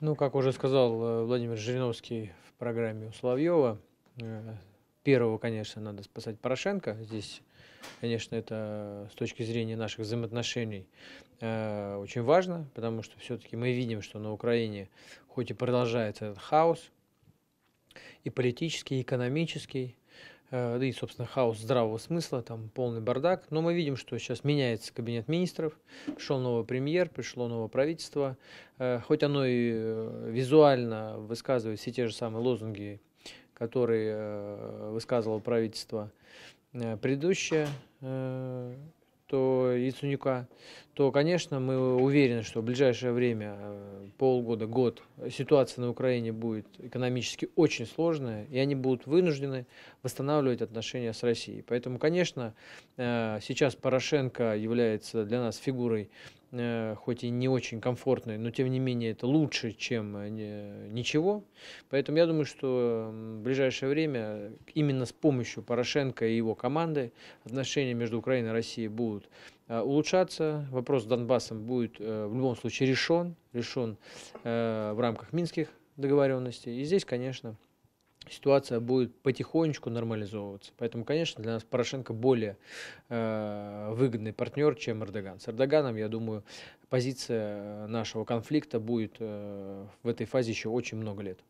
Ну, как уже сказал э, Владимир Жириновский в программе у Соловьева, э, первого, конечно, надо спасать Порошенко. Здесь, конечно, это с точки зрения наших взаимоотношений э, очень важно, потому что все-таки мы видим, что на Украине хоть и продолжается этот хаос, и политический, и экономический, Э, да и, собственно, хаос здравого смысла, там полный бардак. Но мы видим, что сейчас меняется кабинет министров, пришел новый премьер, пришло новое правительство. Э, хоть оно и э, визуально высказывает все те же самые лозунги, которые высказывало правительство предыдущее, то Яценюка, то, конечно, мы уверены, что в ближайшее время, э, полгода, год, ситуация на Украине будет экономически очень сложная, и они будут вынуждены восстанавливать отношения с Россией. Поэтому, конечно, э, сейчас Порошенко является для нас фигурой Э, хоть и не очень комфортный, но тем не менее это лучше, чем э, ничего. Поэтому я думаю, что в ближайшее время именно с помощью Порошенко и его команды отношения между Украиной и Россией будут э, улучшаться. Вопрос с Донбассом будет в любом случае решен, решен в рамках минских договоренностей. И здесь, конечно, ситуация будет потихонечку нормализовываться. Поэтому, конечно, для нас Порошенко более э, выгодный партнер, чем Эрдоган. С Эрдоганом, я думаю, позиция нашего конфликта будет э, в этой фазе еще очень много лет.